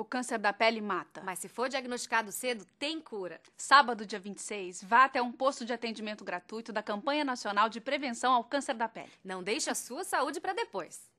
O câncer da pele mata. Mas se for diagnosticado cedo, tem cura. Sábado, dia 26, vá até um posto de atendimento gratuito da Campanha Nacional de Prevenção ao Câncer da Pele. Não deixe a sua saúde para depois.